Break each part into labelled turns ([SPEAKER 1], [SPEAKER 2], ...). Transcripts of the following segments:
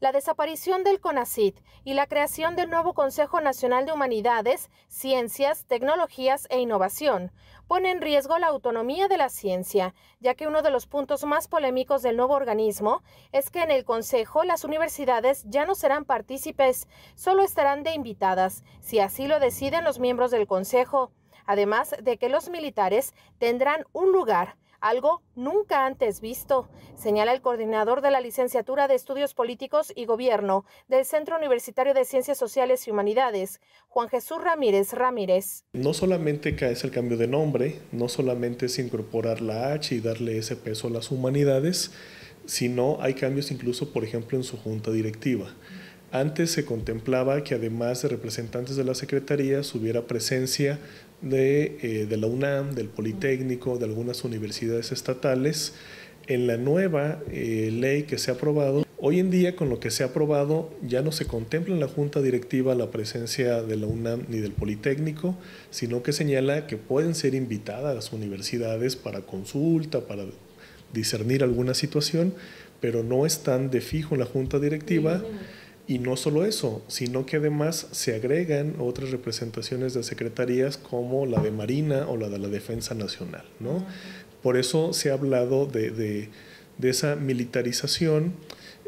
[SPEAKER 1] La desaparición del CONACIT y la creación del nuevo Consejo Nacional de Humanidades, Ciencias, Tecnologías e Innovación pone en riesgo la autonomía de la ciencia, ya que uno de los puntos más polémicos del nuevo organismo es que en el Consejo las universidades ya no serán partícipes, solo estarán de invitadas, si así lo deciden los miembros del Consejo, además de que los militares tendrán un lugar algo nunca antes visto, señala el coordinador de la Licenciatura de Estudios Políticos y Gobierno del Centro Universitario de Ciencias Sociales y Humanidades, Juan Jesús Ramírez Ramírez.
[SPEAKER 2] No solamente es el cambio de nombre, no solamente es incorporar la H y darle ese peso a las humanidades, sino hay cambios incluso, por ejemplo, en su junta directiva. Antes se contemplaba que además de representantes de la Secretaría, hubiera presencia eh, de, la UNAM, del Politécnico, de algunas universidades estatales, en la nueva eh, ley que se ha aprobado, hoy en día con lo que se ha aprobado ya no se contempla en la junta directiva la presencia de la UNAM ni del Politécnico, sino que señala que pueden ser invitadas las universidades para consulta, para discernir alguna situación, pero no están de fijo en la junta directiva. Y no solo eso, sino que además se agregan otras representaciones de secretarías como la de Marina o la de la Defensa Nacional. Por eso se ha hablado de, esa militarización.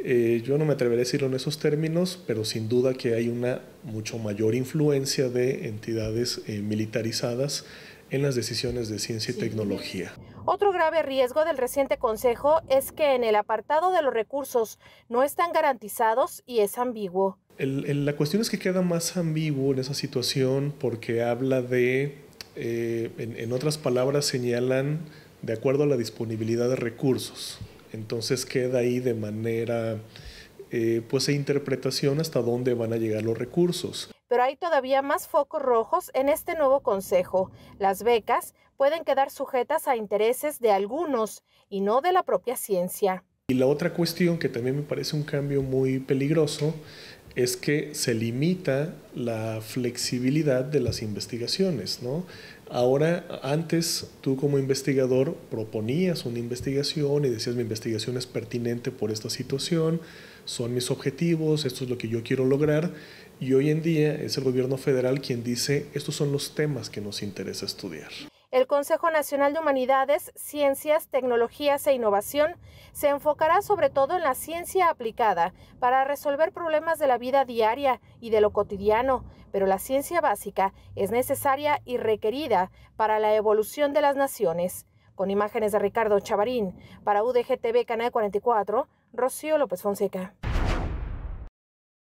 [SPEAKER 2] Eh, yo no me atreveré a decirlo en esos términos, pero sin duda que hay una mucho mayor influencia de entidades eh, militarizadas en las decisiones de ciencia y tecnología.
[SPEAKER 1] Otro grave riesgo del reciente Consejo es que en el apartado de los recursos no están garantizados y es ambiguo.
[SPEAKER 2] la cuestión es que queda más ambiguo en esa situación porque habla de, eh, en, otras palabras, señalan de acuerdo a la disponibilidad de recursos. Entonces queda ahí de manera, eh, pues, e interpretación hasta dónde van a llegar los recursos
[SPEAKER 1] pero hay todavía más focos rojos en este nuevo Consejo. Las becas pueden quedar sujetas a intereses de algunos y no de la propia ciencia.
[SPEAKER 2] Y la otra cuestión que también me parece un cambio muy peligroso es que se limita la flexibilidad de las investigaciones, Ahora, antes tú como investigador proponías una investigación y decías mi investigación es pertinente por esta situación, son mis objetivos, esto es lo que yo quiero lograr, y hoy en día es el gobierno federal quien dice estos son los temas que nos interesa estudiar.
[SPEAKER 1] El Consejo Nacional de Humanidades, Ciencias, Tecnologías e Innovación se enfocará sobre todo en la ciencia aplicada para resolver problemas de la vida diaria y de lo cotidiano, pero la ciencia básica es necesaria y requerida para la evolución de las naciones. Con imágenes de Ricardo Chavarín, para UDGTV Canal 44, Rocío López Fonseca.